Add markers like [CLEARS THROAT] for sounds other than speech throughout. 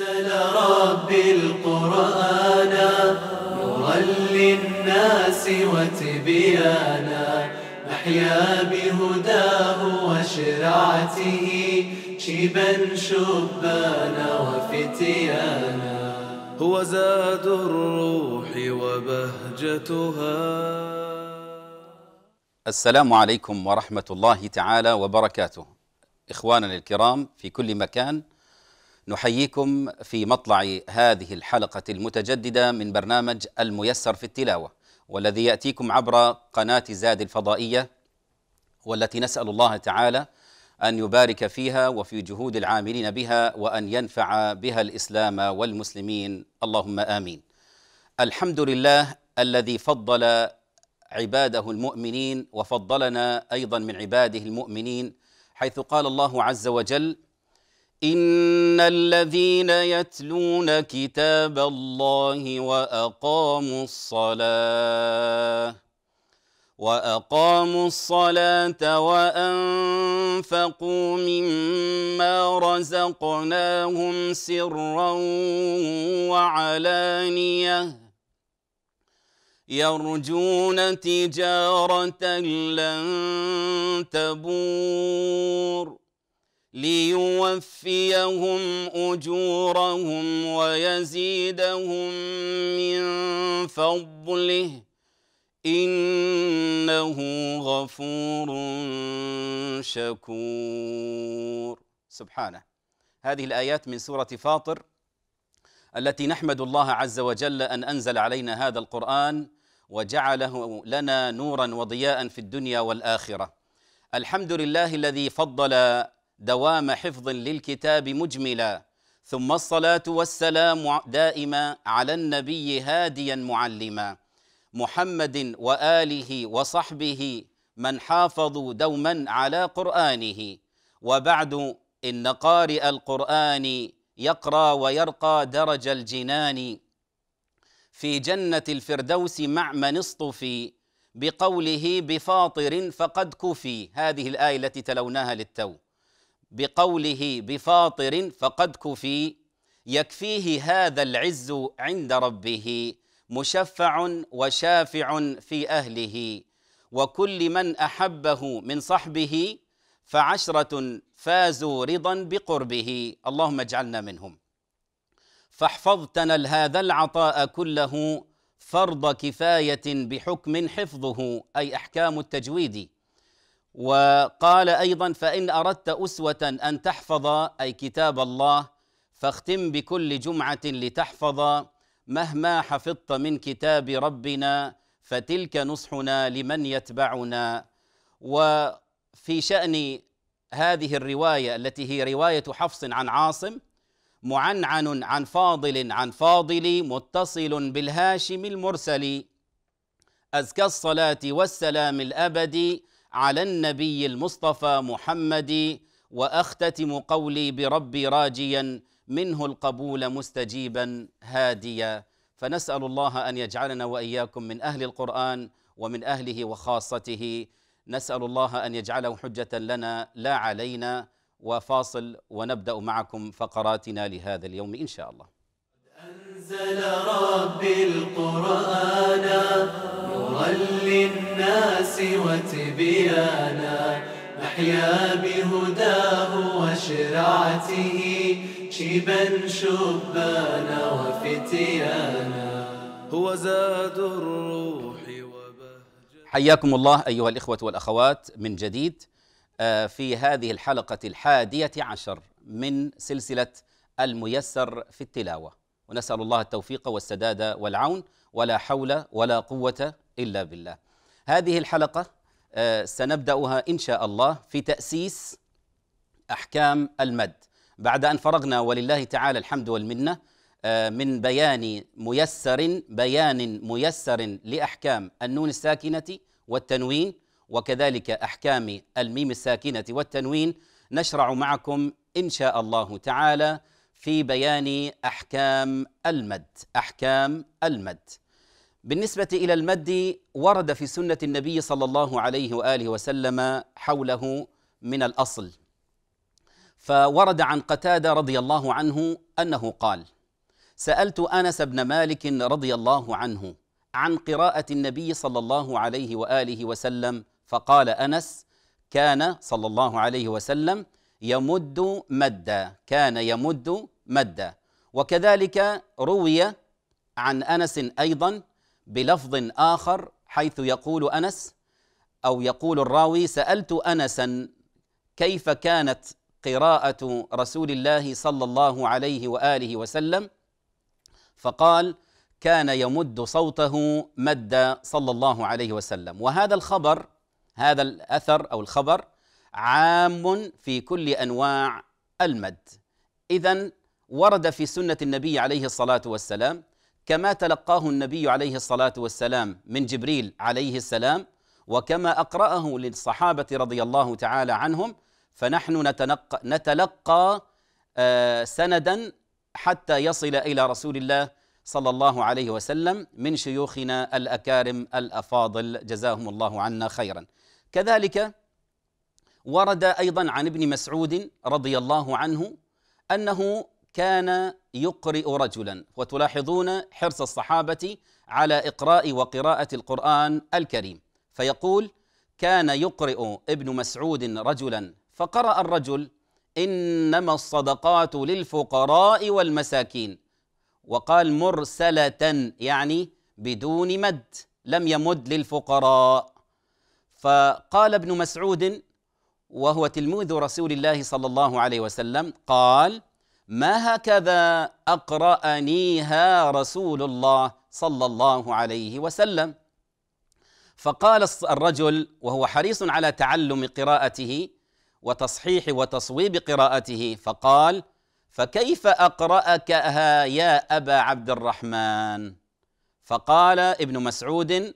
أنزل ربي القرآن نورا للناس وتبيانا نحيا بهداه وشرعته شيبا شبانا وفتيانا هو زاد الروح وبهجتها السلام عليكم ورحمة الله تعالى وبركاته إخواننا الكرام في كل مكان نحييكم في مطلع هذه الحلقة المتجددة من برنامج الميسر في التلاوة والذي يأتيكم عبر قناة زاد الفضائية والتي نسأل الله تعالى أن يبارك فيها وفي جهود العاملين بها وأن ينفع بها الإسلام والمسلمين اللهم آمين الحمد لله الذي فضل عباده المؤمنين وفضلنا أيضا من عباده المؤمنين حيث قال الله عز وجل إن الذين يتلون كتاب الله وأقاموا الصلاة وأقاموا الصلاة وأنفقوا مما رزقناهم سرا وعلانيةً يرجون تجارة لن تبور ليوفيهم أجورهم ويزيدهم من فضله إنه غفور شكور سبحانه هذه الآيات من سورة فاطر التي نحمد الله عز وجل أن أنزل علينا هذا القرآن وجعله لنا نورا وضياء في الدنيا والآخرة الحمد لله الذي فضل دوام حفظ للكتاب مجملا ثم الصلاة والسلام دائما على النبي هاديا معلما محمد وآله وصحبه من حافظوا دوما على قرآنه وبعد إن قارئ القرآن يقرأ ويرقى درج الجنان في جنة الفردوس مع من اصطفي بقوله بفاطر فقد كفي هذه الآية التي تلوناها للتو بقوله بفاطر فقد كفي يكفيه هذا العز عند ربه مشفع وشافع في اهله وكل من احبه من صحبه فعشره فازوا رضا بقربه اللهم اجعلنا منهم فاحفظتنا هذا العطاء كله فرض كفايه بحكم حفظه اي احكام التجويد وقال ايضا فان اردت اسوه ان تحفظ اي كتاب الله فاختم بكل جمعه لتحفظ مهما حفظت من كتاب ربنا فتلك نصحنا لمن يتبعنا وفي شان هذه الروايه التي هي روايه حفص عن عاصم معنعن عن فاضل عن فاضل متصل بالهاشم المرسل أزكى الصلاة والسلام الأبدي على النبي المصطفى محمد واختتم قولي بربي راجيا منه القبول مستجيبا هاديا فنسال الله ان يجعلنا واياكم من اهل القران ومن اهله وخاصته نسال الله ان يجعله حجه لنا لا علينا وفاصل ونبدا معكم فقراتنا لهذا اليوم ان شاء الله أنزل ربي القرآن نورا للناس وتبيانا نحيا بهداه وشرعته شبا شبانا وفتيانا هو زاد الروح وبهجة حياكم الله أيها الإخوة والأخوات من جديد آه، في هذه الحلقة الحادية عشر من سلسلة الميسر في التلاوة ونسأل الله التوفيق والسداد والعون ولا حول ولا قوة إلا بالله هذه الحلقة آه، سنبدأها إن شاء الله في تأسيس أحكام المد بعد أن فرغنا ولله تعالى الحمد والمنة آه، من بيان ميسر بيان ميسر لأحكام النون الساكنة والتنوين وكذلك أحكام الميم الساكنة والتنوين نشرع معكم إن شاء الله تعالى في بيان احكام المد احكام المد بالنسبه الى المد ورد في سنه النبي صلى الله عليه واله وسلم حوله من الاصل فورد عن قتاده رضي الله عنه انه قال سالت انس بن مالك رضي الله عنه عن قراءه النبي صلى الله عليه واله وسلم فقال انس كان صلى الله عليه وسلم يمد مدا كان يمد مدا وكذلك روي عن انس ايضا بلفظ اخر حيث يقول انس او يقول الراوي سالت انسا كيف كانت قراءه رسول الله صلى الله عليه واله وسلم فقال كان يمد صوته مدا صلى الله عليه وسلم وهذا الخبر هذا الاثر او الخبر عام في كل انواع المد اذا ورد في سنه النبي عليه الصلاه والسلام كما تلقاه النبي عليه الصلاه والسلام من جبريل عليه السلام وكما اقراه للصحابه رضي الله تعالى عنهم فنحن نتلقى, نتلقى آه، سندا حتى يصل الى رسول الله صلى الله عليه وسلم من شيوخنا الاكارم الافاضل جزاهم الله عنا خيرا كذلك ورد ايضا عن ابن مسعود رضي الله عنه انه كان يقرئ رجلا وتلاحظون حرص الصحابه على اقراء وقراءه القران الكريم فيقول كان يقرئ ابن مسعود رجلا فقرا الرجل انما الصدقات للفقراء والمساكين وقال مرسله يعني بدون مد لم يمد للفقراء فقال ابن مسعود وهو تلميذ رسول الله صلى الله عليه وسلم قال ما هكذا أقرأنيها رسول الله صلى الله عليه وسلم فقال الرجل وهو حريص على تعلم قراءته وتصحيح وتصويب قراءته فقال فكيف أقرأكها يا أبا عبد الرحمن فقال ابن مسعود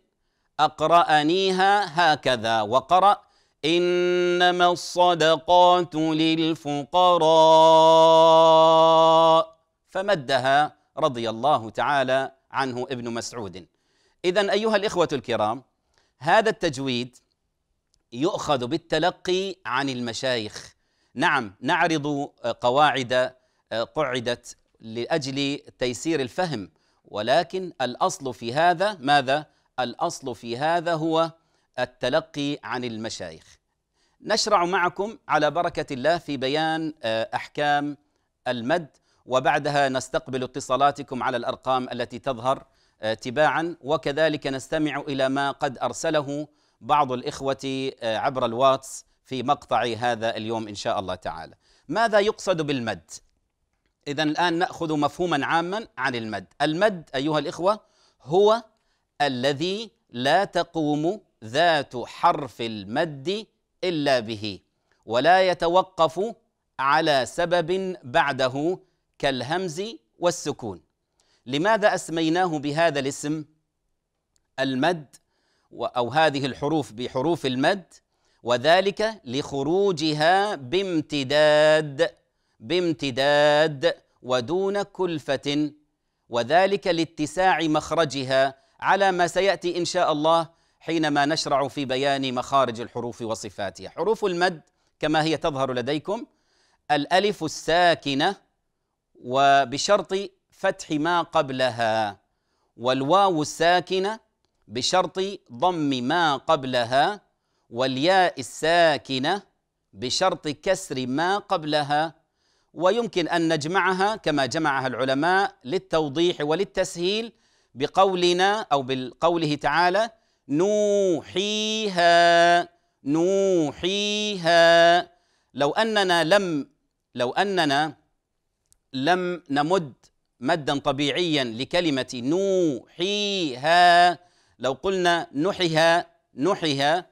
أقرأنيها هكذا وقرأ إنما الصدقات للفقراء فمدها رضي الله تعالى عنه ابن مسعود إذا أيها الإخوة الكرام هذا التجويد يؤخذ بالتلقي عن المشايخ نعم نعرض قواعد قعدت لأجل تيسير الفهم ولكن الأصل في هذا ماذا؟ الأصل في هذا هو التلقي عن المشايخ نشرع معكم على بركة الله في بيان آه، أحكام المد وبعدها نستقبل اتصالاتكم على الأرقام التي تظهر آه، تباعا وكذلك نستمع إلى ما قد أرسله بعض الإخوة آه، عبر الواتس في مقطع هذا اليوم إن شاء الله تعالى ماذا يقصد بالمد؟ إذا الآن نأخذ مفهوما عاما عن المد المد أيها الإخوة هو الذي لا تقوم ذات حرف المد إلا به ولا يتوقف على سبب بعده كالهمز والسكون لماذا أسميناه بهذا الاسم المد أو هذه الحروف بحروف المد وذلك لخروجها بامتداد بامتداد ودون كلفة وذلك لاتساع مخرجها على ما سيأتي إن شاء الله حينما نشرع في بيان مخارج الحروف وصفاتها حروف المد كما هي تظهر لديكم الالف الساكنه وبشرط فتح ما قبلها والواو الساكنه بشرط ضم ما قبلها والياء الساكنه بشرط كسر ما قبلها ويمكن ان نجمعها كما جمعها العلماء للتوضيح وللتسهيل بقولنا او بقوله تعالى نوحيها نوحيها لو أننا لم لو أننا لم نمد مدا طبيعيا لكلمة نوحيها لو قلنا نحها نحها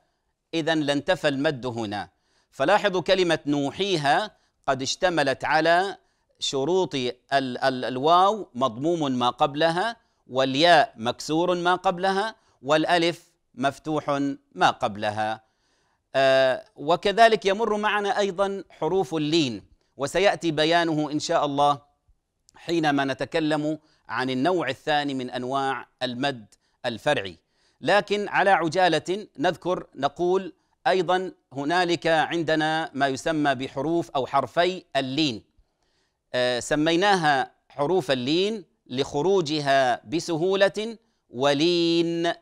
إذا لانتفى المد هنا فلاحظوا كلمة نوحيها قد اشتملت على شروط الواو مضموم ما قبلها والياء مكسور ما قبلها والألف مفتوح ما قبلها آه وكذلك يمر معنا أيضا حروف اللين وسيأتي بيانه إن شاء الله حينما نتكلم عن النوع الثاني من أنواع المد الفرعي لكن على عجالة نذكر نقول أيضا هنالك عندنا ما يسمى بحروف أو حرفي اللين آه سميناها حروف اللين لخروجها بسهولة ولين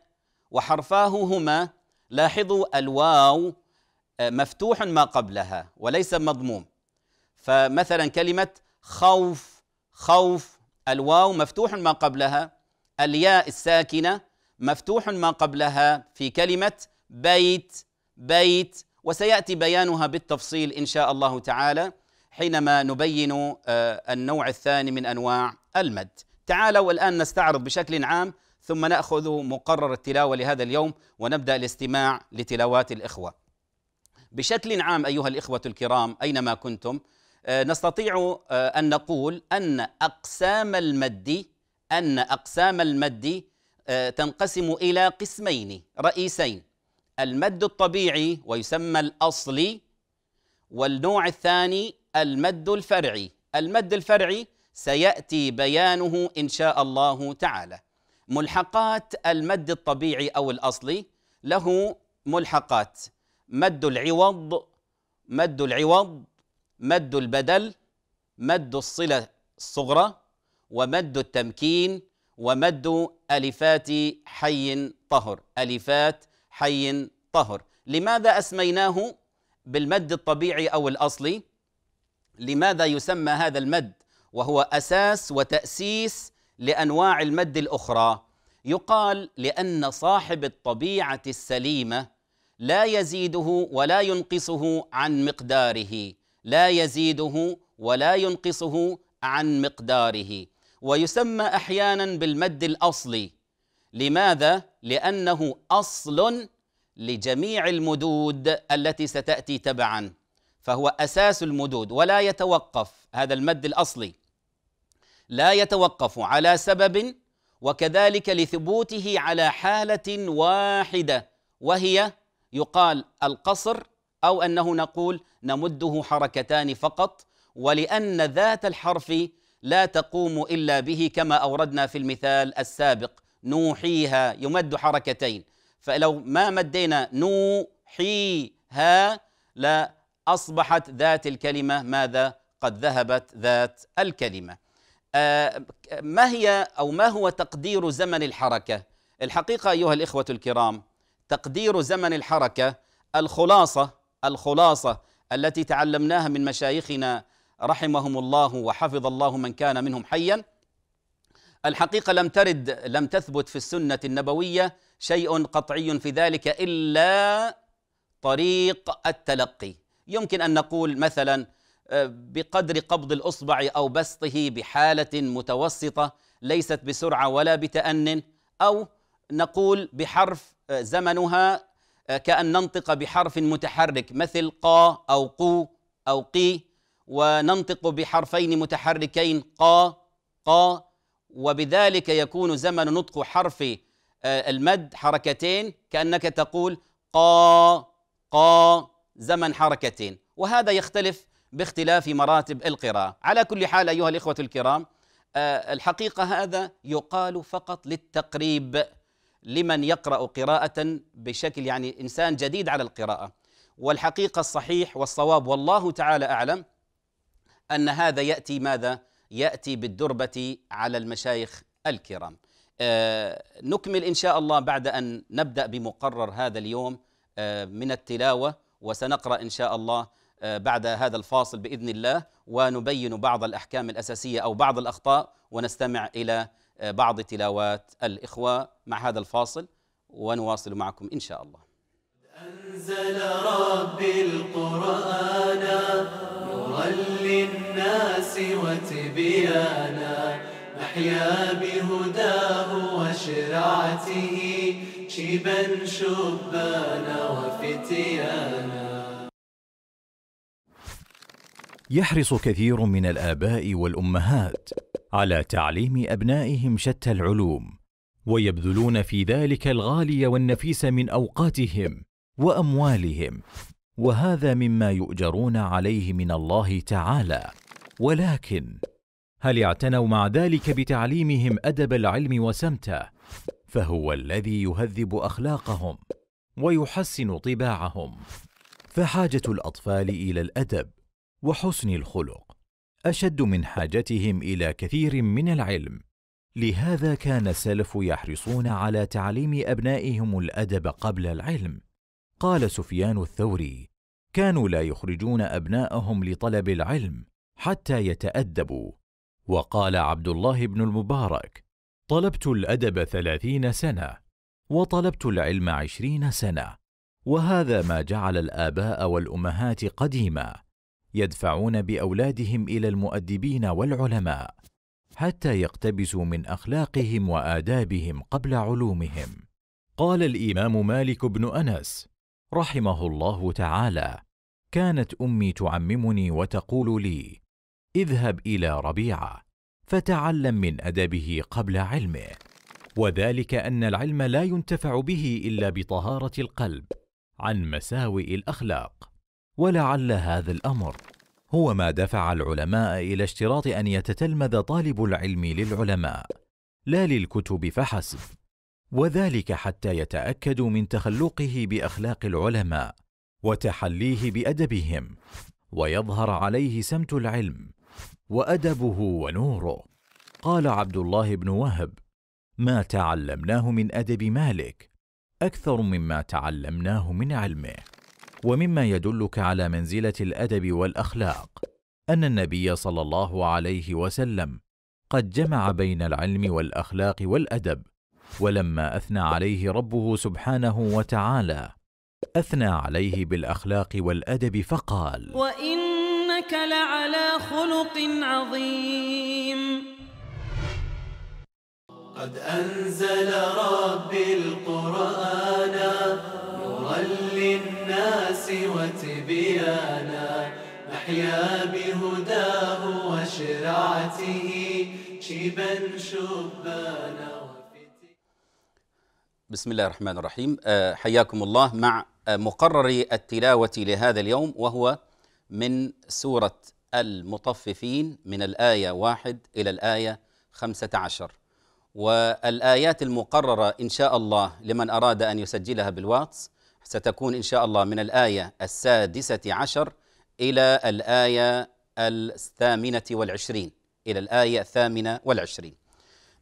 وحرفاه هما لاحظوا الواو آه، مفتوح ما قبلها وليس مضموم فمثلا كلمة خوف خوف الواو مفتوح ما قبلها الياء الساكنة مفتوح ما قبلها في كلمة بيت بيت وسيأتي بيانها بالتفصيل إن شاء الله تعالى حينما نبين آه، النوع الثاني من أنواع المد تعالوا الآن نستعرض بشكل عام ثم ناخذ مقرر التلاوه لهذا اليوم ونبدا الاستماع لتلاوات الاخوه. بشكل عام ايها الاخوه الكرام اينما كنتم آه، نستطيع آه، ان نقول ان اقسام المد ان اقسام المد آه، تنقسم الى قسمين رئيسين المد الطبيعي ويسمى الاصلي والنوع الثاني المد الفرعي المد الفرعي سياتي بيانه ان شاء الله تعالى ملحقات المد الطبيعي أو الأصلي له ملحقات مد العوض مد العوض مد البدل مد الصلة الصغرى ومد التمكين ومد ألفات حي طهر ألفات حي طهر لماذا أسميناه بالمد الطبيعي أو الأصلي لماذا يسمى هذا المد وهو أساس وتأسيس لانواع المد الاخرى يقال لان صاحب الطبيعه السليمه لا يزيده ولا ينقصه عن مقداره لا يزيده ولا ينقصه عن مقداره ويسمى احيانا بالمد الاصلي لماذا لانه اصل لجميع المدود التي ستاتي تبعا فهو اساس المدود ولا يتوقف هذا المد الاصلي لا يتوقف على سبب وكذلك لثبوته على حالة واحدة وهي يقال القصر أو أنه نقول نمده حركتان فقط ولأن ذات الحرف لا تقوم إلا به كما أوردنا في المثال السابق نوحيها يمد حركتين فلو ما مدينا نوحيها لا أصبحت ذات الكلمة ماذا قد ذهبت ذات الكلمة آه، ما هي أو ما هو تقدير زمن الحركة الحقيقة أيها الإخوة الكرام تقدير زمن الحركة الخلاصة الخلاصة التي تعلمناها من مشايخنا رحمهم الله وحفظ الله من كان منهم حيا الحقيقة لم ترد لم تثبت في السنة النبوية شيء قطعي في ذلك إلا طريق التلقي يمكن أن نقول مثلا بقدر قبض الأصبع أو بسطه بحالة متوسطة ليست بسرعة ولا بتأن أو نقول بحرف آه، زمنها آه، كأن ننطق بحرف متحرك مثل قا أو قو أو قي وننطق بحرفين متحركين قا قا وبذلك يكون زمن نطق حرف آه، المد حركتين كأنك تقول قا قا زمن حركتين وهذا يختلف باختلاف مراتب القراءة على كل حال أيها الإخوة الكرام آه، الحقيقة هذا يقال فقط للتقريب لمن يقرأ قراءة بشكل يعني إنسان جديد على القراءة والحقيقة الصحيح والصواب والله تعالى أعلم أن هذا يأتي ماذا؟ يأتي بالدربة على المشايخ الكرام آه، نكمل إن شاء الله بعد أن نبدأ بمقرر هذا اليوم آه، من التلاوة وسنقرأ إن شاء الله آه، بعد هذا الفاصل باذن الله ونبين بعض الاحكام الاساسيه او بعض الاخطاء ونستمع الى آه، بعض تلاوات الاخوه مع هذا الفاصل ونواصل معكم ان شاء الله. انزل ربي القران نورا للناس وتبيانا نحيا بهداه وشرعته شبا شبانا وفتيانا يحرص كثير من الآباء والأمهات على تعليم أبنائهم شتى العلوم ويبذلون في ذلك الغالي والنفيس من أوقاتهم وأموالهم وهذا مما يؤجرون عليه من الله تعالى ولكن هل اعتنوا مع ذلك بتعليمهم ادب العلم وسمته فهو الذي يهذب اخلاقهم ويحسن طباعهم فحاجه الاطفال الى الادب وحسن الخلق اشد من حاجتهم الى كثير من العلم لهذا كان السلف يحرصون على تعليم ابنائهم الادب قبل العلم قال سفيان الثوري كانوا لا يخرجون ابناءهم لطلب العلم حتى يتادبوا وقال عبد الله بن المبارك طلبت الادب ثلاثين سنه وطلبت العلم عشرين سنه وهذا ما جعل الاباء والامهات قديما يدفعون باولادهم الى المؤدبين والعلماء حتى يقتبسوا من اخلاقهم وادابهم قبل علومهم قال الامام مالك بن انس رحمه الله تعالى كانت امي تعممني وتقول لي اذهب الى ربيعه فتعلم من ادبه قبل علمه وذلك ان العلم لا ينتفع به الا بطهاره القلب عن مساوئ الاخلاق ولعل هذا الامر هو ما دفع العلماء الى اشتراط ان يتتلمذ طالب العلم للعلماء لا للكتب فحسب وذلك حتى يتاكدوا من تخلقه باخلاق العلماء وتحليه بادبهم ويظهر عليه سمت العلم وادبه ونوره قال عبد الله بن وهب ما تعلمناه من ادب مالك اكثر مما تعلمناه من علمه ومما يدلك على منزلة الأدب والأخلاق أن النبي صلى الله عليه وسلم قد جمع بين العلم والأخلاق والأدب ولما أثنى عليه ربه سبحانه وتعالى أثنى عليه بالأخلاق والأدب فقال وإنك لعلى خلق عظيم قد أنزل ربي القرآن نورا للناس وتبيانا نحيا بهداه وشرعته شبا شبانا بسم الله الرحمن الرحيم آه، حياكم الله مع مقرر التلاوة لهذا اليوم وهو من سورة المطففين من الآية واحد إلى الآية خمسة عشر والآيات المقررة إن شاء الله لمن أراد أن يسجلها بالواتس ستكون إن شاء الله من الآية السادسة عشر إلى الآية الثامنة والعشرين إلى الآية الثامنة والعشرين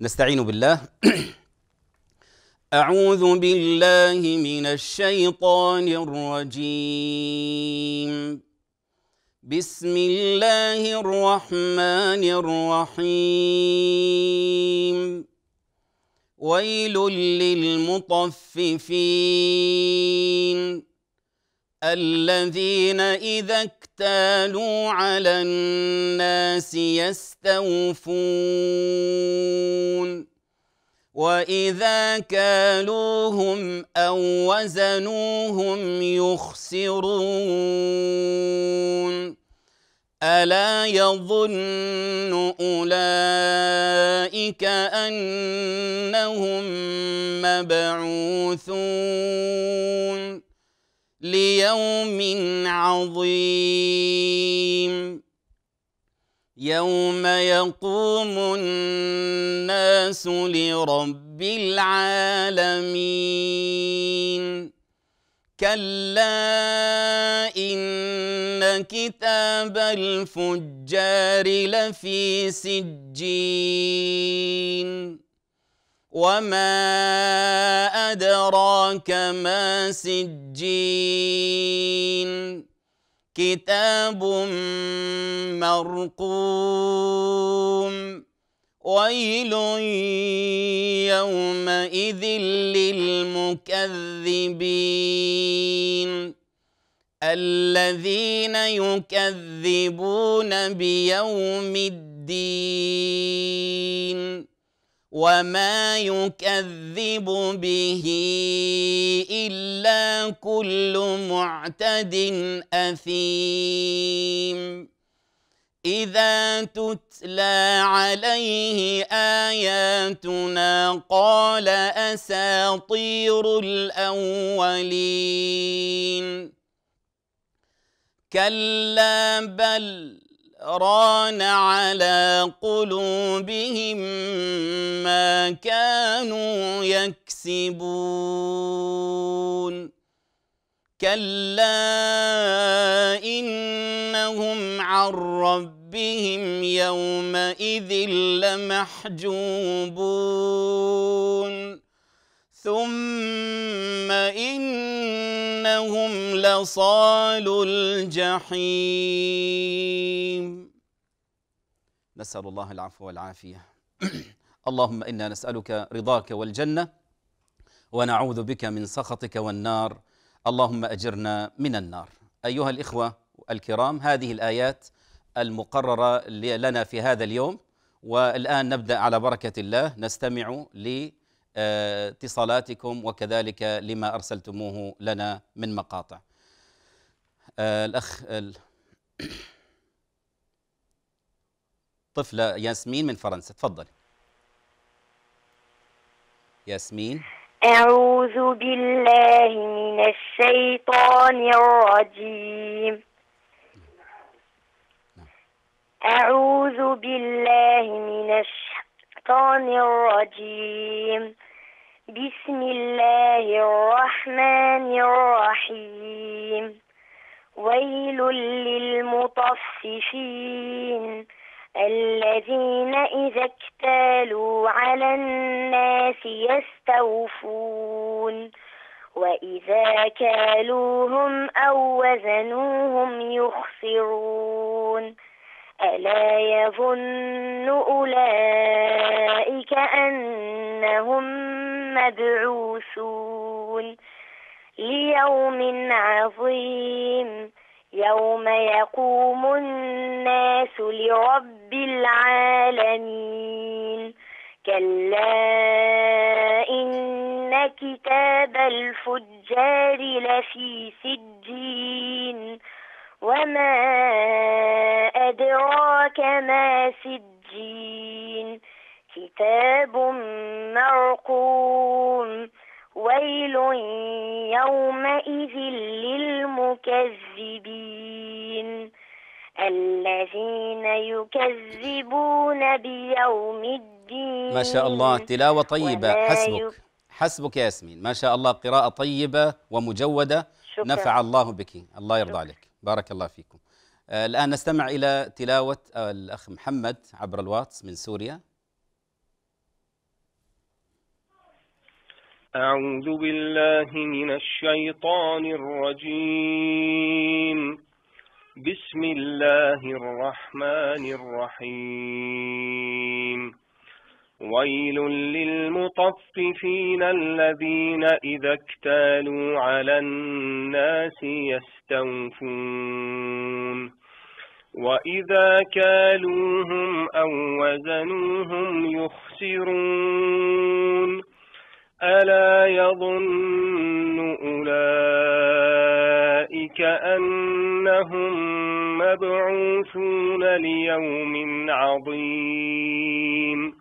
نستعين بالله [CLEARS THROAT] أعوذ بالله من الشيطان الرجيم بسم الله الرحمن الرحيم ويل للمطففين الذين إذا اكتالوا على الناس يستوفون وإذا كالوهم أو وزنوهم يخسرون ألا يظن أولئك أنهم مبعوثون ليوم عظيم يوم يقوم الناس لرب العالمين كلا إن كتاب الفجار لفي سجين وما أدراك ما سجين كتاب مرقوم ويل يومئذ للمكذبين الذين يكذبون بيوم الدين وما يكذب به الا كل معتد اثيم اذا تتلى عليه اياتنا قال اساطير الاولين كلا بل ران على قلوبهم ما كانوا يكسبون كلا إنهم عن ربهم يومئذ لمحجوبون ثم إن إنهم لصال الجحيم نسأل الله العفو والعافية [CLEARS THROAT] اللهم إنا نسألك رضاك والجنة ونعوذ بك من سخطك والنار اللهم أجرنا من النار أيها الإخوة الكرام هذه الآيات المقررة لنا في هذا اليوم والآن نبدأ على بركة الله نستمع ل اتصالاتكم وكذلك لما أرسلتموه لنا من مقاطع آه، الأخ [COUGHS] طفلة ياسمين من فرنسا تفضلي ياسمين أعوذ بالله من الشيطان الرجيم نعم. أعوذ بالله من الشيطان الشيطان الرجيم بسم الله الرحمن الرحيم ويل للمطففين الذين إذا اكتالوا على الناس يستوفون وإذا كالوهم أو وزنوهم يخسرون ألا يظن أولئك أنهم مبعوثون ليوم عظيم يوم يقوم الناس لرب العالمين كلا إن كتاب الفجار لفي سجين وما أدراك ما سجين كتاب مرقوم ويل يومئذ للمكذبين الذين يكذبون بيوم الدين ما شاء الله تلاوة طيبة حسبك حسبك يا ياسمين ما شاء الله قراءة طيبة ومجودة شكرا. نفع الله بك الله يرضى عليك بارك الله فيكم آه، الآن نستمع إلى تلاوة آه، الأخ محمد عبر الواتس من سوريا أعوذ بالله من الشيطان الرجيم بسم الله الرحمن الرحيم ويل للمطففين الذين إذا اكتالوا على الناس يستوفون وإذا كالوهم أو وزنوهم يخسرون ألا يظن أولئك أنهم مبعوثون ليوم عظيم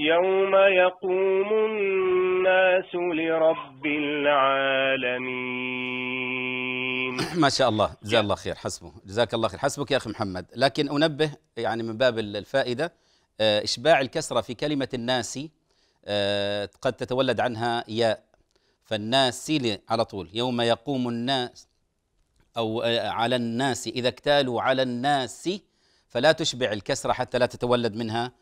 يوم يقوم الناس لرب العالمين [COUGHS] ما شاء الله جزاه الله خير حسبه جزاك الله خير حسبك يا أخي محمد لكن أنبه يعني من باب الفائدة آه، إشباع الكسرة في كلمة الناس آه، قد تتولد عنها ياء فالناس على طول يوم يقوم الناس أو آه، على الناس إذا اكتالوا على الناس فلا تشبع الكسرة حتى لا تتولد منها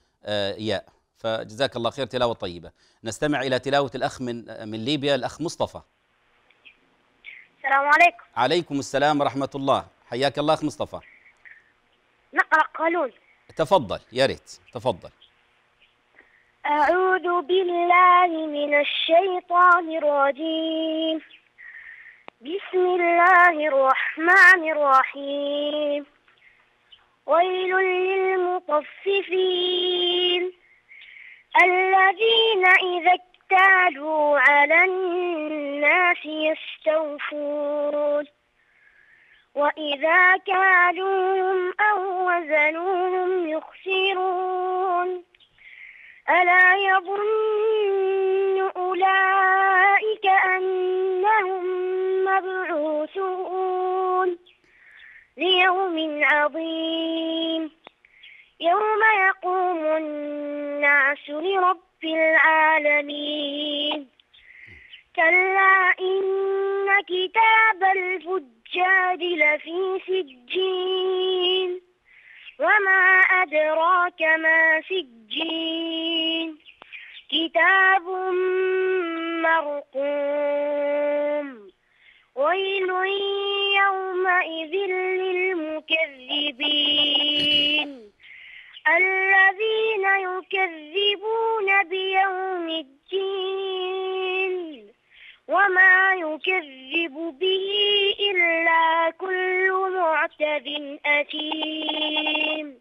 ياء فجزاك الله خير تلاوة طيبة نستمع إلى تلاوة الأخ من, من ليبيا الأخ مصطفى السلام عليكم عليكم السلام ورحمة الله حياك الله أخ مصطفى نقرأ قانون تفضل يا ريت تفضل أعوذ بالله من الشيطان الرجيم بسم الله الرحمن الرحيم ويل للمطففين الذين إذا اكتالوا على الناس يستوفون وإذا كالوهم أو وزنوهم يخسرون ألا يظن أولئك أنهم مبعوثون ليوم عظيم يوم يقوم الناس لرب العالمين كلا إن كتاب الفجاد لفي سجين وما أدراك ما سجين كتاب مرقوم ويل يومئذ للمكذبين الذين يكذبون بيوم الدين وما يكذب به إلا كل معتد أثيم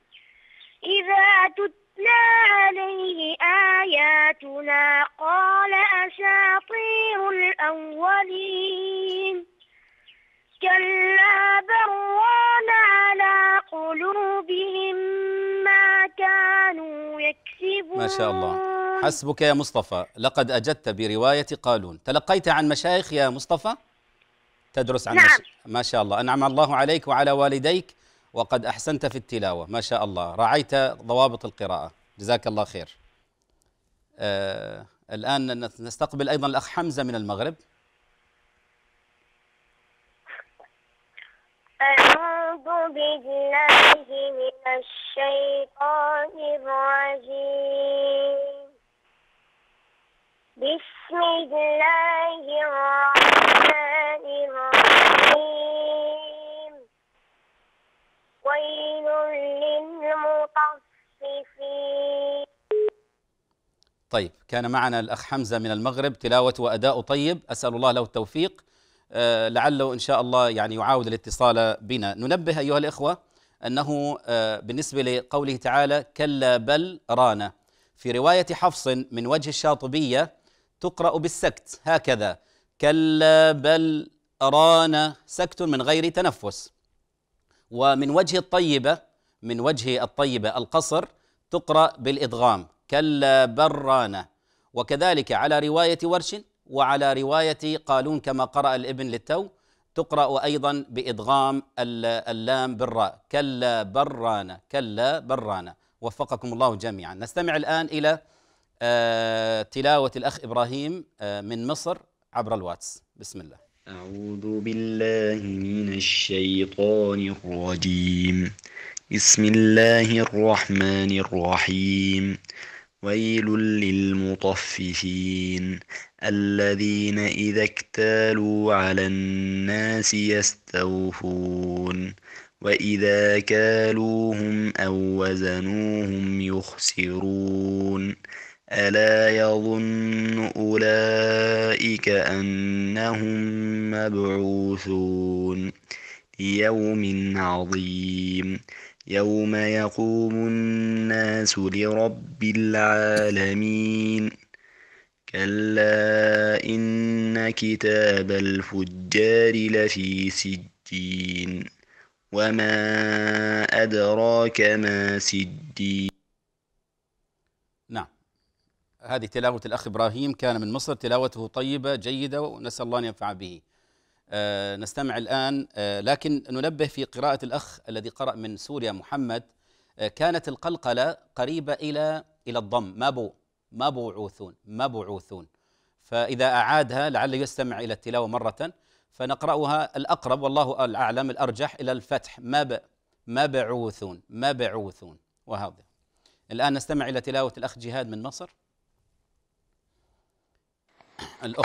إذا تتلى عليه آياتنا قال أساطير الأولين كلا بران على قلوبهم كانوا يكسبون ما شاء الله حسبك يا مصطفى لقد أجدت برواية قالون تلقيت عن مشايخ يا مصطفى تدرس عن نعم. مش... ما شاء الله أنعم الله عليك وعلى والديك وقد أحسنت في التلاوة ما شاء الله رعيت ضوابط القراءة جزاك الله خير آه الآن نستقبل أيضا الأخ حمزة من المغرب بالله من الشيطان الرجيم بسم الله الرحمن الرحيم ويل للمطففين طيب كان معنا الأخ حمزة من المغرب تلاوة وأداء طيب أسأل الله له التوفيق آه، لعله إن شاء الله يعني يعاود الاتصال بنا ننبه أيها الإخوة أنه آه، بالنسبة لقوله تعالى كلا بل رانا في رواية حفص من وجه الشاطبية تقرأ بالسكت هكذا كلا بل رانا سكت من غير تنفس ومن وجه الطيبة من وجه الطيبة القصر تقرأ بالإدغام كلا بل رانا وكذلك على رواية ورش وعلى رواية قالون كما قرأ الابن للتو تقرأ أيضا بإدغام اللام بالراء كلا برانا كلا برانا وفقكم الله جميعا نستمع الآن إلى آه، تلاوة الأخ إبراهيم آه، من مصر عبر الواتس بسم الله أعوذ بالله من الشيطان الرجيم بسم الله الرحمن الرحيم ويل للمطففين الذين إذا اكتالوا على الناس يستوفون وإذا كالوهم أو وزنوهم يخسرون ألا يظن أولئك أنهم مبعوثون يوم عظيم يوم يقوم الناس لرب العالمين كلا إن كتاب الفجار لفي سجين وما أدراك ما سجين نعم هذه تلاوة الأخ إبراهيم كان من مصر تلاوته طيبة جيدة ونسأل الله أن ينفع به أه نستمع الآن أه لكن ننبه في قراءة الأخ الذي قرأ من سوريا محمد أه كانت القلقلة قريبة إلى إلى الضم ما بو مبعوثون مبعوثون فإذا أعادها لعل يستمع إلى التلاوة مرة فنقرأها الأقرب والله الأعلم الأرجح إلى الفتح مب مبعوثون مبعوثون وهذا الآن نستمع إلى تلاوة الأخ جهاد من مصر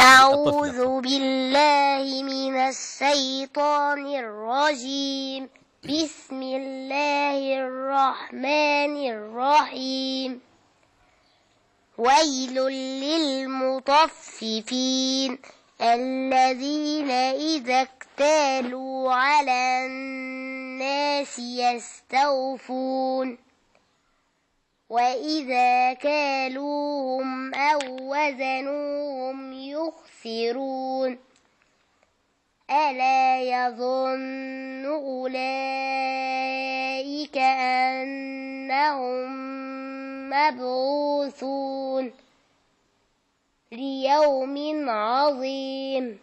أعوذ بالله من الشيطان الرجيم بسم الله الرحمن الرحيم ويل للمطففين الذين إذا اكتالوا على الناس يستوفون وإذا كالوهم أو وزنوهم يخسرون ألا يظن أولئك أنهم مبعوثون ليوم عظيم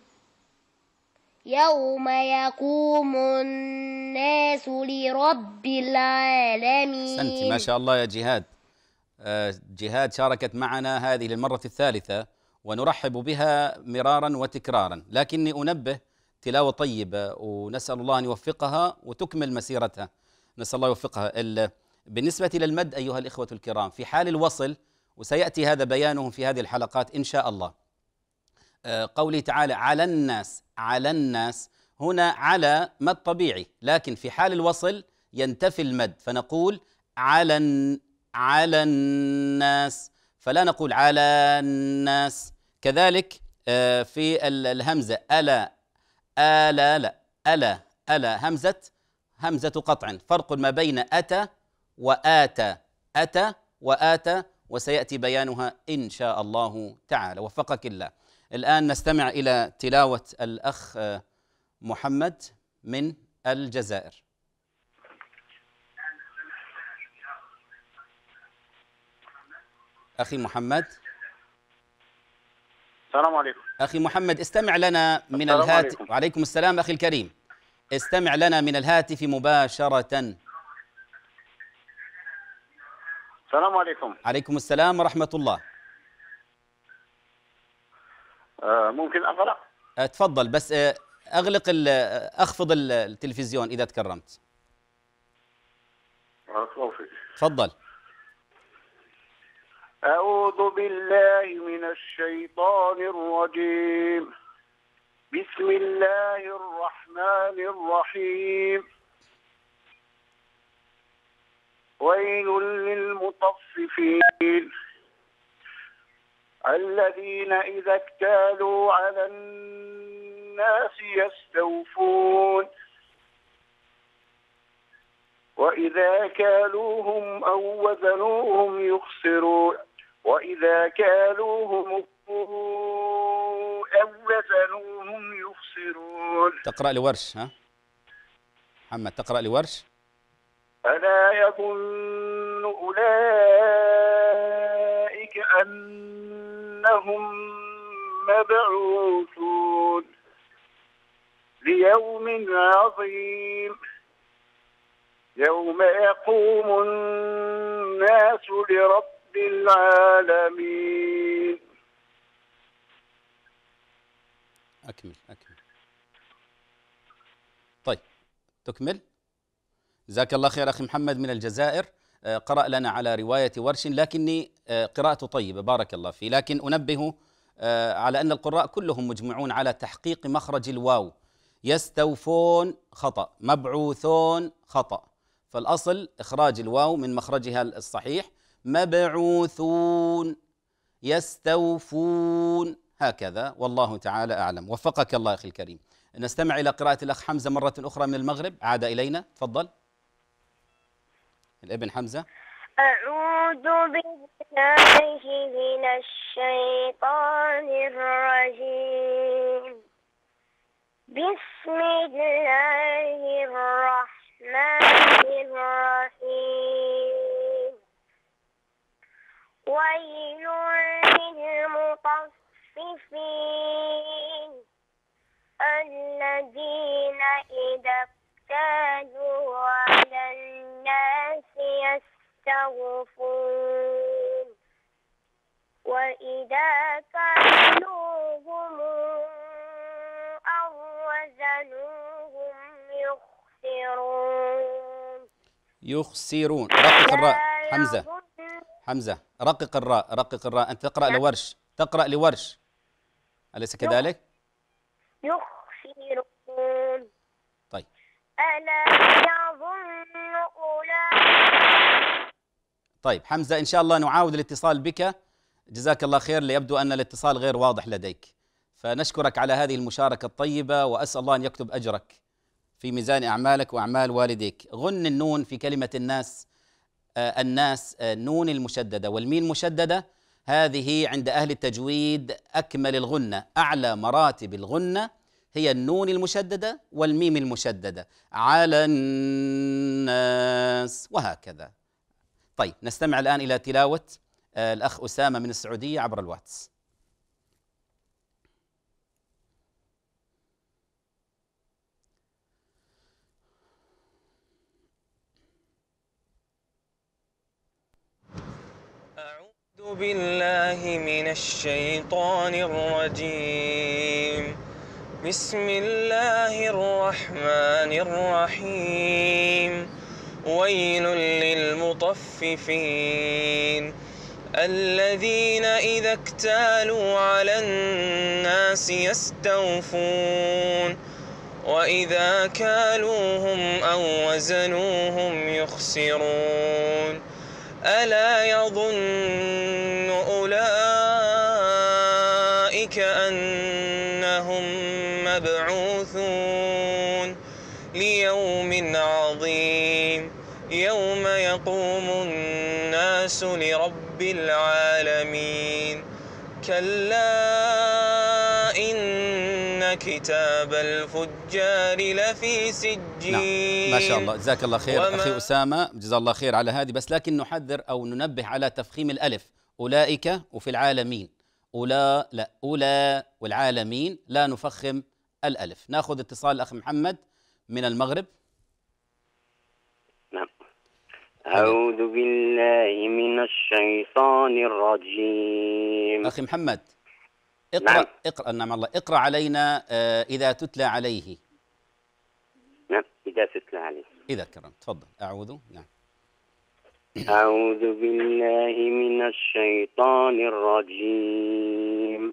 يوم يقوم الناس لرب العالمين أحسنت ما شاء الله يا جهاد آه، جهاد شاركت معنا هذه للمرة الثالثة ونرحب بها مرارا وتكرارا لكني أنبه تلاوة طيبة ونسأل الله أن يوفقها وتكمل مسيرتها نسأل الله يوفقها بالنسبة للمد أيها الإخوة الكرام في حال الوصل وسيأتي هذا بيانهم في هذه الحلقات إن شاء الله آه، قوله تعالى على الناس على الناس هنا على مد طبيعي لكن في حال الوصل ينتفي المد فنقول على على الناس فلا نقول على الناس كذلك آه، في الهمزة ألا ألا لا ألا ألا همزة همزة قطع فرق ما بين أتى وآتى أتى وآتى وسيأتي بيانها إن شاء الله تعالى وفقك الله الآن نستمع إلى تلاوة الأخ محمد من الجزائر أخي محمد السلام عليكم أخي محمد استمع لنا من الهاتف وعليكم السلام أخي الكريم استمع لنا من الهاتف مباشرة السلام عليكم عليكم السلام ورحمة الله آه، ممكن أغلق آه، تفضل بس آه، أغلق أخفض التلفزيون إذا تكرمت تفضل أعوذ بالله من الشيطان الرجيم بسم الله الرحمن الرحيم ويل للمطففين الذين إذا اكتالوا على الناس يستوفون وإذا كالوهم أو وزنوهم يخسرون وإذا كالوهم أو وزنوهم يخسرون تقرأ لورش ها محمد تقرأ لورش ألا يظن أولئك أنهم مبعوثون ليوم عظيم يوم يقوم الناس لرب العالمين أكمل أكمل طيب تكمل جزاك الله خير أخي محمد من الجزائر آه، قرأ لنا على رواية ورش لكني آه، قراءة طيبة بارك الله فيه لكن أنبه آه، على أن القراء كلهم مجمعون على تحقيق مخرج الواو يستوفون خطأ مبعوثون خطأ فالأصل إخراج الواو من مخرجها الصحيح مبعوثون يستوفون هكذا والله تعالى أعلم وفقك الله أخي الكريم نستمع إلى قراءة الأخ حمزة مرة أخرى من المغرب عاد إلينا تفضل الابن حمزة أعوذ بالله من الشيطان الرجيم بسم الله الرحمن الرحيم ويل للمطففين الذين إذا اكتالوا يستغفرون وإذا كانوهم أو وزنوهم يخسرون يخسرون رقق الراء حمزة حمزة رقق الراء رقق الراء أنت تقرأ لورش تقرأ لورش أليس كذلك؟ يخسرون طيب ألا يظن أولئك طيب حمزة إن شاء الله نعاود الاتصال بك جزاك الله خير ليبدو أن الاتصال غير واضح لديك فنشكرك على هذه المشاركة الطيبة وأسأل الله أن يكتب أجرك في ميزان أعمالك وأعمال والديك غن النون في كلمة الناس آه الناس آه النون المشددة والميم المشددة هذه عند أهل التجويد أكمل الغنة أعلى مراتب الغنة هي النون المشددة والميم المشددة على الناس وهكذا طيب نستمع الآن إلى تلاوة آه، الأخ أسامة من السعودية عبر الواتس أعوذ بالله من الشيطان الرجيم بسم الله الرحمن الرحيم ويل للمطففين الذين إذا اكتالوا على الناس يستوفون وإذا كالوهم أو وزنوهم يخسرون ألا يظن الناس لرب العالمين كلا إن كتاب الفجار لفي سجين نعم. ما شاء الله جزاك الله خير أخي أسامة جزا الله خير على هذه بس لكن نحذر أو ننبه على تفخيم الألف أولئك وفي العالمين أولا لا أولا والعالمين لا نفخم الألف ناخذ اتصال الأخ محمد من المغرب أعوذ بالله من الشيطان الرجيم أخي محمد اقرأ نعم. اقرأ نعم الله اقرأ علينا آه، إذا تتلى عليه نعم إذا تتلى عليه إذا كرم تفضل أعوذ نعم أعوذ بالله من الشيطان الرجيم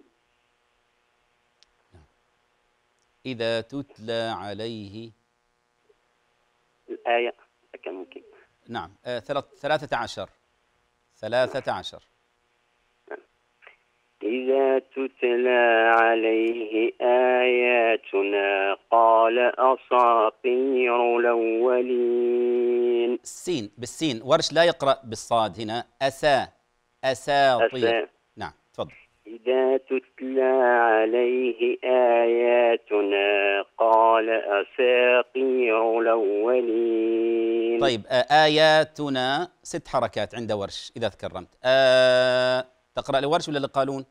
نعم. إذا تتلى عليه الآية كم كده نعم آه، ثلاثة عشر ثلاثة عشر إذا تتلى عليه آياتنا قال أساطير الأولين السين بالسين ورش لا يقرأ بالصاد هنا أسا أساطير إذا تتلى عليه آياتنا قال أساطير الأولين طيب آه، آياتنا ست حركات عند ورش إذا تكرمت آه تقرأ لورش ولا لقالون؟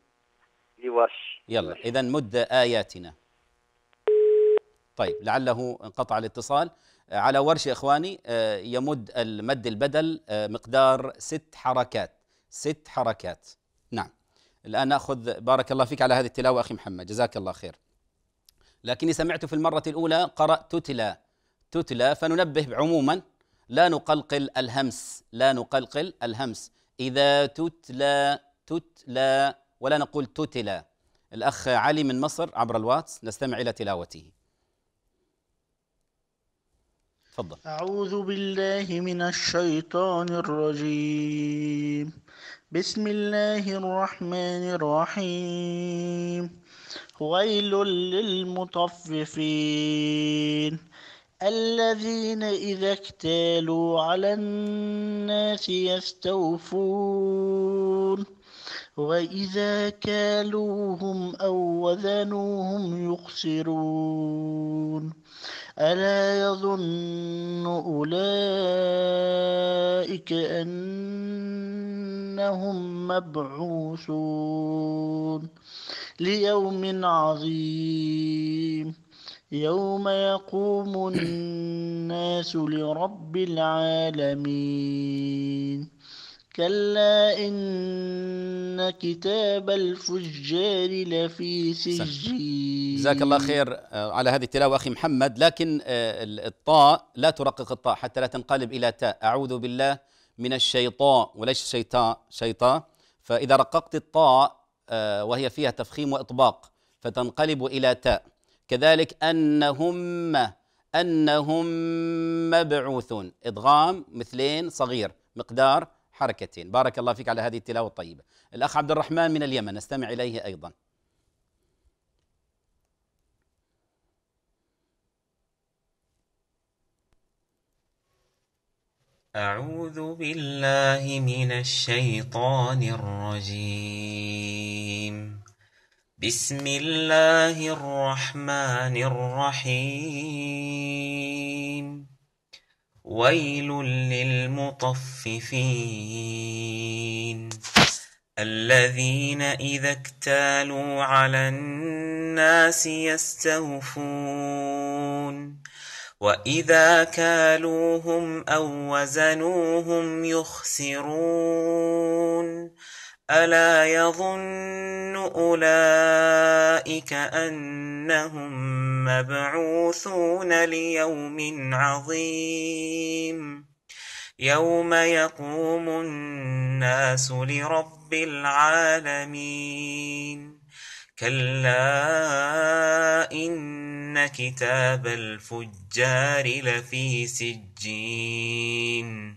لورش يلا إذا مد آياتنا طيب لعله انقطع الاتصال آه، على ورش يا إخواني آه، يمد المد البدل مقدار ست حركات ست حركات نعم الآن نأخذ بارك الله فيك على هذه التلاوة أخي محمد جزاك الله خير لكني سمعت في المرة الأولى قرأ تتلى تتلى فننبه عموما لا نقلقل الهمس لا نقلقل الهمس إذا تتلى تتلى ولا نقول تتلى الأخ علي من مصر عبر الواتس نستمع إلى تلاوته تفضل أعوذ بالله من الشيطان الرجيم بسم الله الرحمن الرحيم ويل للمطففين الذين إذا اكتالوا على الناس يستوفون وإذا كالوهم أو وزنوهم يخسرون ألا يظن أولئك أنهم مبعوثون ليوم عظيم يوم يقوم الناس لرب العالمين كلا إن كتاب الفجار لفي سجين جزاك الله خير آه، على هذه التلاوة أخي محمد لكن آه، الطاء لا ترقق الطاء حتى لا تنقلب إلى تاء أعوذ بالله من الشيطان وليس شيطان شيطان فإذا رققت الطاء آه، وهي فيها تفخيم وإطباق فتنقلب إلى تاء كذلك أنهم أنهم مبعوثون إدغام مثلين صغير مقدار حركتين بارك الله فيك على هذه التلاوة الطيبة الأخ عبد الرحمن من اليمن نستمع إليه أيضا أعوذ بالله من الشيطان الرجيم بسم الله الرحمن الرحيم ويل للمطففين الذين إذا اكتالوا على الناس يستوفون وإذا كالوهم أو وزنوهم يخسرون ألا يظن أولئك أنهم مبعوثون ليوم عظيم يوم يقوم الناس لرب العالمين كلا إن كتاب الفجار لفي سجين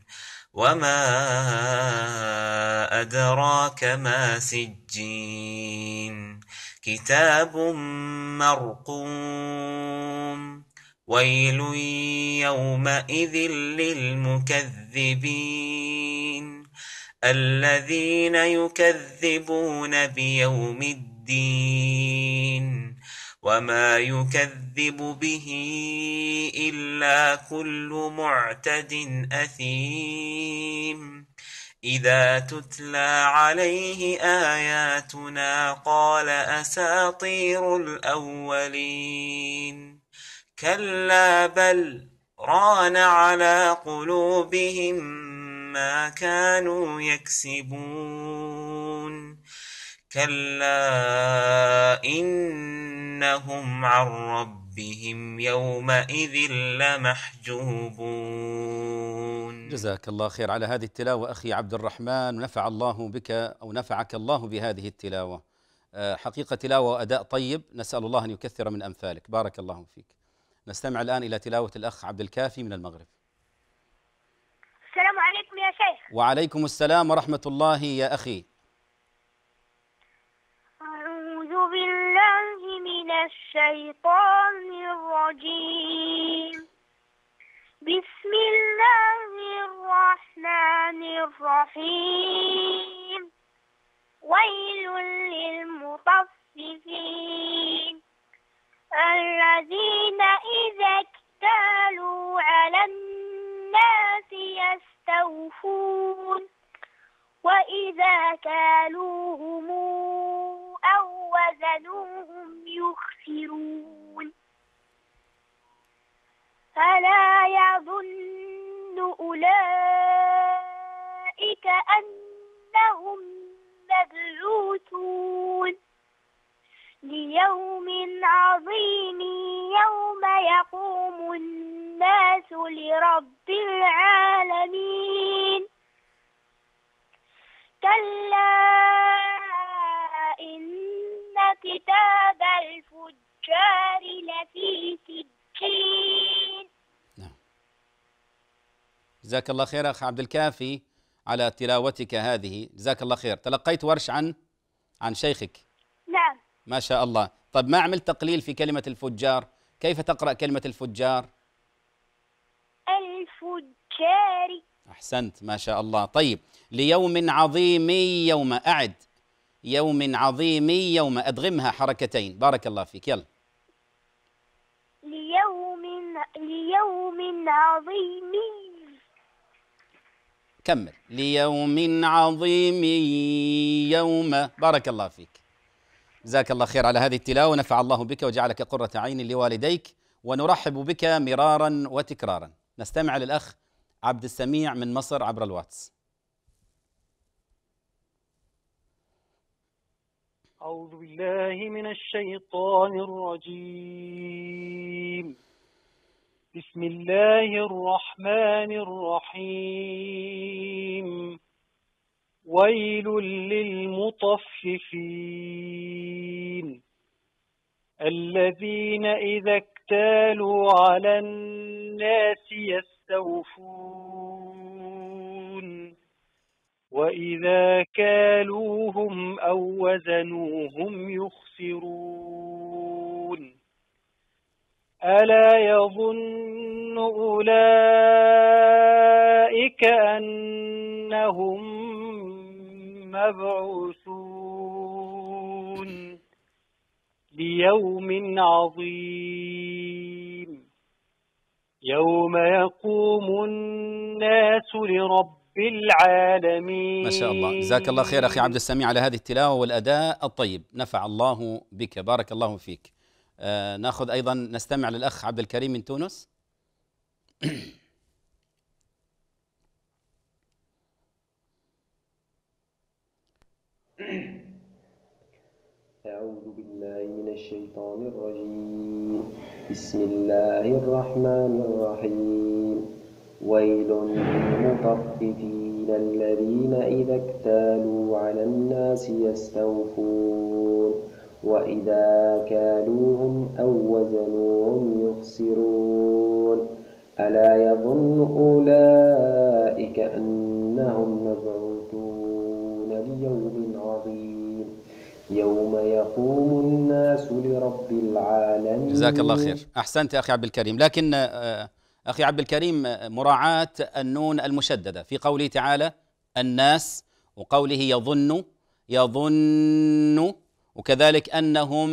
وما أدراك ما سجين كتاب مرقوم ويل يومئذ للمكذبين الذين يكذبون بيوم الدين وما يكذب به إلا كل معتد أثيم إذا تتلى عليه آياتنا قال أساطير الأولين كلا بل ران على قلوبهم ما كانوا يكسبون كلا إن إنهم عن ربهم يومئذ لمحجوبون جزاك الله خير على هذه التلاوة أخي عبد الرحمن نفع الله بك أو نفعك الله بهذه التلاوة آه، حقيقة تلاوة وأداء طيب نسأل الله أن يكثر من أمثالك بارك الله فيك نستمع الآن إلى تلاوة الأخ عبد الكافي من المغرب السلام عليكم يا شيخ وعليكم السلام ورحمة الله يا أخي من الشيطان الرجيم بسم الله الرحمن الرحيم ويل للمطففين الذين إذا اكتالوا على الناس يستوفون وإذا كالوهم أو وزنوهم يخسرون فلا يظن أولئك أنهم مبعوثون ليوم عظيم يوم يقوم الناس لرب العالمين كلا كتاب الفجار لفي سجين نعم جزاك الله خير أخ عبد الكافي على تلاوتك هذه جزاك الله خير تلقيت ورش عن عن شيخك نعم ما شاء الله طب ما عملت تقليل في كلمة الفجار كيف تقرأ كلمة الفجار الفجار أحسنت ما شاء الله طيب ليوم عظيم يوم أعد يوم عظيم يوم أدغمها حركتين بارك الله فيك يلا ليوم ليوم عظيم كمل ليوم عظيم يوم بارك الله فيك جزاك الله خير على هذه التلاوة نفع الله بك وجعلك قرة عين لوالديك ونرحب بك مرارا وتكرارا نستمع للأخ عبد السميع من مصر عبر الواتس أعوذ بالله من الشيطان الرجيم بسم الله الرحمن الرحيم ويل للمطففين الذين إذا اكتالوا على الناس يستوفون وإذا كالوهم أو وزنوهم يخسرون ألا يظن أولئك أنهم مبعوثون ليوم عظيم يوم يقوم الناس لرب في العالمين ما شاء الله جزاك الله خير أخي عبد السميع على هذه التلاوة والأداء الطيب نفع الله بك بارك الله فيك آه ناخذ أيضا نستمع للأخ عبد الكريم من تونس أعوذ بالله من الشيطان الرجيم بسم الله الرحمن الرحيم ويل للمطففين الذين إذا اكتالوا على الناس يستوفون وإذا كالوهم أو وزنوهم يخسرون ألا يظن أولئك أنهم مبعوثون ليوم عظيم يوم يقوم الناس لرب العالمين جزاك الله خير أحسنت يا أخي عبد الكريم لكن آه أخي عبد الكريم مراعاة النون المشددة في قوله تعالى الناس وقوله يظن يظن وكذلك أنهم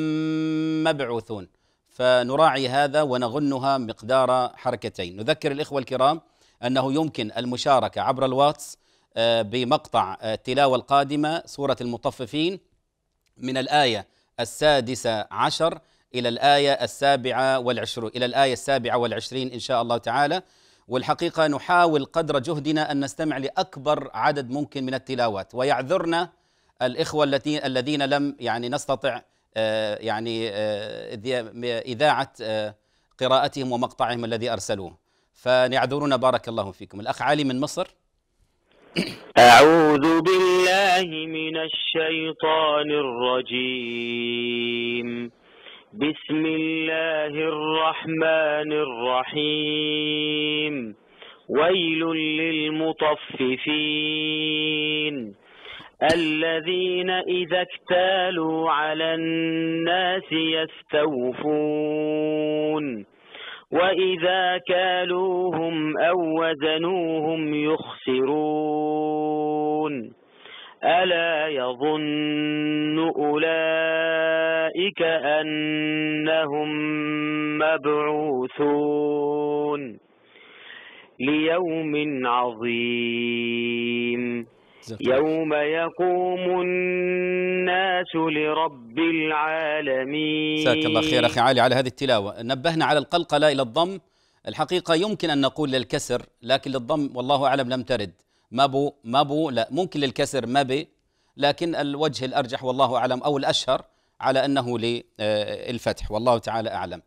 مبعوثون فنراعي هذا ونغنها مقدار حركتين نذكر الإخوة الكرام أنه يمكن المشاركة عبر الواتس آه، بمقطع آه، التلاوة القادمة سورة المطففين من الآية السادسة عشر إلى الآية السابعة والعشرون إلى الآية السابعة والعشرين إن شاء الله تعالى والحقيقة نحاول قدر جهدنا أن نستمع لأكبر عدد ممكن من التلاوات ويعذرنا الإخوة التي الذين لم يعني نستطع آه، يعني آه، إذاعة آه، قراءتهم ومقطعهم الذي أرسلوه فنعذرنا بارك الله فيكم الأخ علي من مصر أعوذ بالله من الشيطان الرجيم بسم الله الرحمن الرحيم ويل للمطففين الذين إذا اكتالوا على الناس يستوفون وإذا كالوهم أو وزنوهم يخسرون ألا يظن أولئك أنهم مبعوثون ليوم عظيم يوم يقوم الناس لرب العالمين جزاك الله خير أخي علي على هذه التلاوة نبهنا على القلقلة إلى الضم الحقيقة يمكن أن نقول للكسر لكن للضم والله أعلم لم ترد مابو مابو لا ممكن للكسر مبي لكن الوجه الأرجح والله أعلم أو الأشهر على أنه للفتح والله تعالى أعلم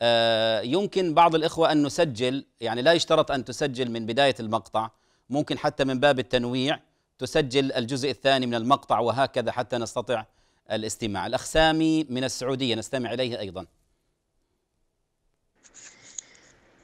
آه، يمكن بعض الإخوة أن نسجل يعني لا يشترط أن تسجل من بداية المقطع ممكن حتى من باب التنويع تسجل الجزء الثاني من المقطع وهكذا حتى نستطيع الاستماع الأخ سامي من السعودية نستمع إليه أيضاً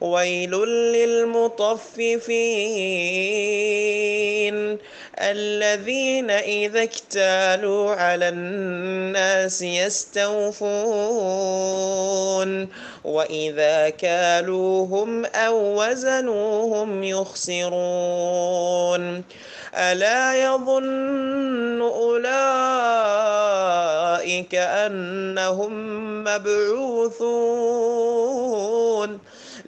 ويل للمطففين الذين إذا اكتالوا على الناس يستوفون وإذا كالوهم أو وزنوهم يخسرون ألا يظن أولئك أنهم مبعوثون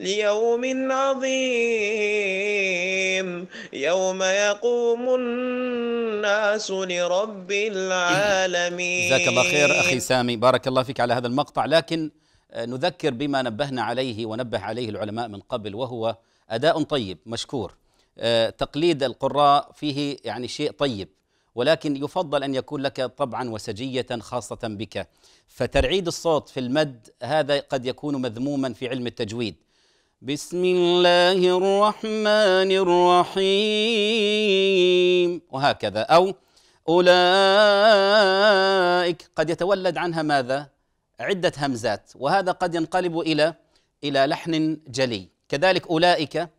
ليوم عظيم يوم يقوم الناس لرب العالمين جزاك الله خير أخي سامي بارك الله فيك على هذا المقطع لكن آه، نذكر بما نبهنا عليه ونبه عليه العلماء من قبل وهو أداء طيب مشكور آه، تقليد القراء فيه يعني شيء طيب ولكن يفضل ان يكون لك طبعا وسجيه خاصه بك فترعيد الصوت في المد هذا قد يكون مذموما في علم التجويد بسم الله الرحمن الرحيم وهكذا أو أولئك قد يتولد عنها ماذا؟ عدة همزات وهذا قد ينقلب إلى إلى لحن جلي كذلك أولئك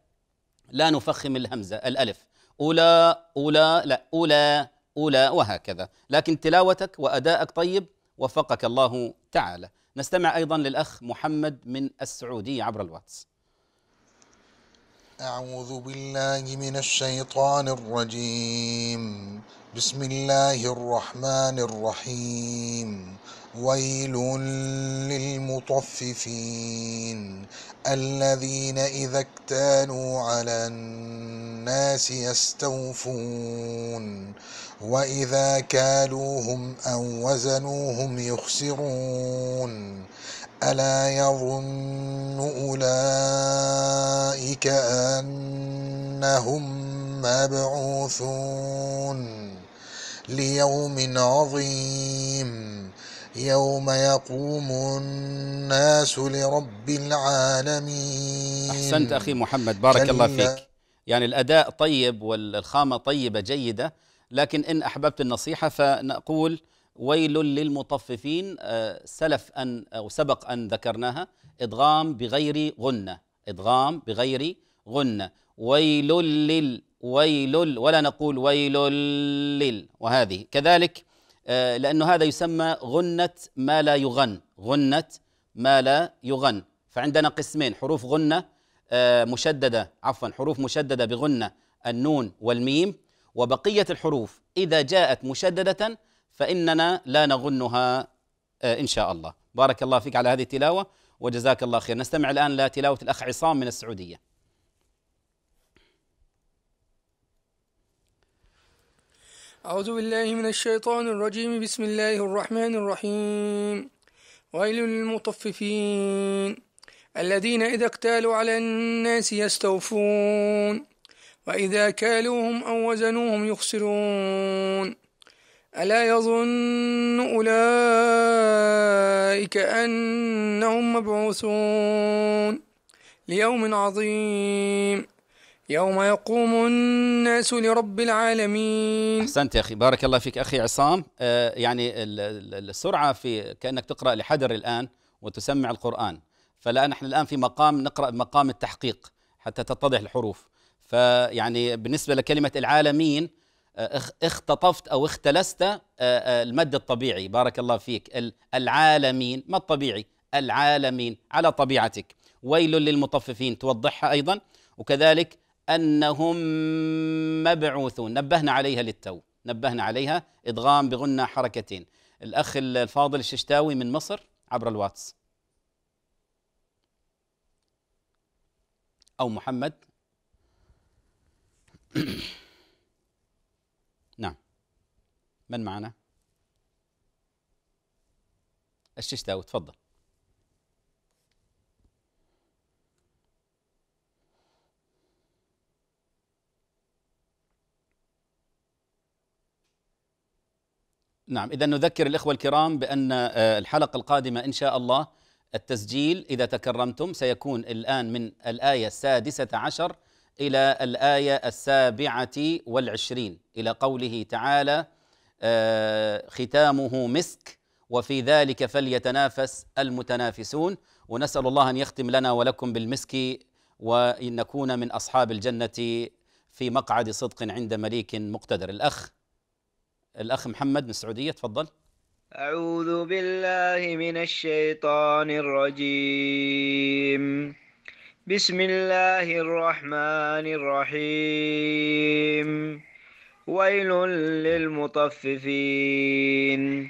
لا نفخم الهمزة الألف أولى أولى لا أولى أولى وهكذا لكن تلاوتك وأداءك طيب وفقك الله تعالى نستمع أيضا للأخ محمد من السعودية عبر الواتس أعوذ بالله من الشيطان الرجيم بسم الله الرحمن الرحيم ويل للمطففين الذين إذا اكتالوا على الناس يستوفون وإذا كالوهم أو وزنوهم يخسرون ألا يظن أولئك أنهم مبعوثون ليوم عظيم يوم يقوم الناس لرب العالمين أحسنت أخي محمد بارك الله فيك يعني الأداء طيب والخامة طيبة جيدة لكن إن أحببت النصيحة فنقول ويل للمطففين آه، سلف أن أو سبق أن ذكرناها إدغام بغير غنة إدغام بغير غنة ويل لل ويل ولا نقول ويل لل وهذه كذلك آه، لأنه هذا يسمى غنة ما لا يغن غنة ما لا يغن فعندنا قسمين حروف غنة آه، مشددة عفوا حروف مشددة بغنة النون والميم وبقية الحروف إذا جاءت مشددة فإننا لا نغنها آه، إن شاء الله بارك الله فيك على هذه التلاوة وجزاك الله خير نستمع الآن لتلاوة الأخ عصام من السعودية أعوذ بالله من الشيطان الرجيم بسم الله الرحمن الرحيم ويل للمطففين الذين إذا اكتالوا على الناس يستوفون وإذا كالوهم أو وزنوهم يخسرون ألا يظن أولئك أنهم مبعوثون ليوم عظيم يوم يقوم الناس لرب العالمين أحسنت يا أخي بارك الله فيك أخي عصام آه يعني السرعة في كأنك تقرأ لحدر الآن وتسمع القرآن فلا نحن الآن في مقام نقرأ مقام التحقيق حتى تتضح الحروف فيعني بالنسبة لكلمة العالمين آه، اختطفت او اختلست آه، آه، المد الطبيعي بارك الله فيك العالمين ما الطبيعي العالمين على طبيعتك ويل للمطففين توضحها ايضا وكذلك انهم مبعوثون نبهنا عليها للتو نبهنا عليها ادغام بغنى حركتين الاخ الفاضل الششتاوي من مصر عبر الواتس او محمد [CLEARS THROAT] من معنا؟ الشيش داود تفضل نعم إذا نذكر الإخوة الكرام بأن آه، الحلقة القادمة إن شاء الله التسجيل إذا تكرمتم سيكون الآن من الآية السادسة عشر إلى الآية السابعة والعشرين إلى قوله تعالى ختامه مسك وفي ذلك فليتنافس المتنافسون ونسال الله ان يختم لنا ولكم بالمسك وان نكون من اصحاب الجنه في مقعد صدق عند مليك مقتدر الاخ الاخ محمد من السعوديه تفضل اعوذ بالله من الشيطان الرجيم بسم الله الرحمن الرحيم ويل للمطففين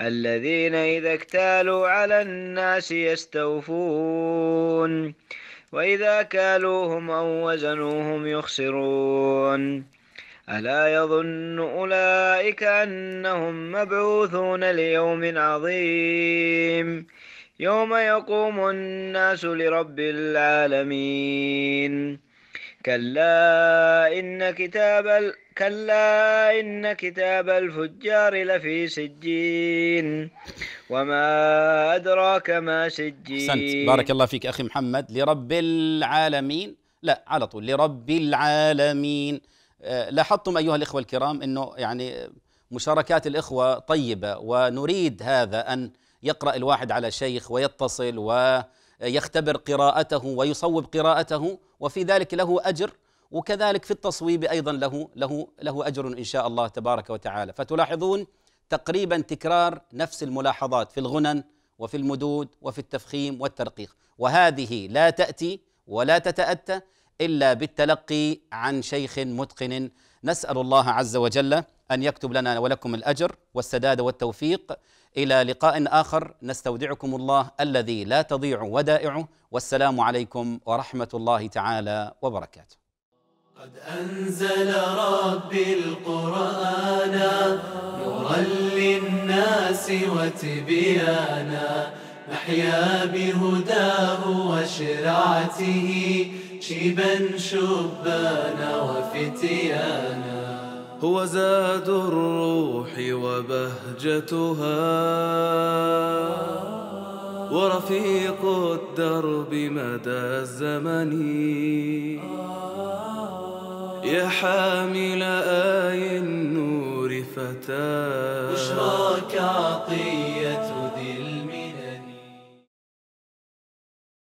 الذين إذا اكتالوا على الناس يستوفون وإذا كالوهم أو وزنوهم يخسرون ألا يظن أولئك أنهم مبعوثون ليوم عظيم يوم يقوم الناس لرب العالمين كلا إن كتاب ال... كلا إن كتاب الفجار لفي سجين وما أدراك ما سجين سنت. بارك الله فيك أخي محمد لرب العالمين لا على طول لرب العالمين آه، لاحظتم أيها الإخوة الكرام أنه يعني مشاركات الإخوة طيبة ونريد هذا أن يقرأ الواحد على شيخ ويتصل ويختبر قراءته ويصوب قراءته وفي ذلك له أجر وكذلك في التصويب أيضا له له له أجر إن شاء الله تبارك وتعالى فتلاحظون تقريبا تكرار نفس الملاحظات في الغنن وفي المدود وفي التفخيم والترقيق وهذه لا تأتي ولا تتأتى إلا بالتلقي عن شيخ متقن نسأل الله عز وجل أن يكتب لنا ولكم الأجر والسداد والتوفيق الى لقاء اخر نستودعكم الله الذي لا تضيع ودائعه والسلام عليكم ورحمه الله تعالى وبركاته قد انزل ربي القران نورا للناس وتبيانا نحيا بهداه وشرعته شيبا شبانا وفتيانا هو زاد الروح وبهجتها ورفيق الدرب مدى الزمن يا حامل آي النور فتاة بشراك عطية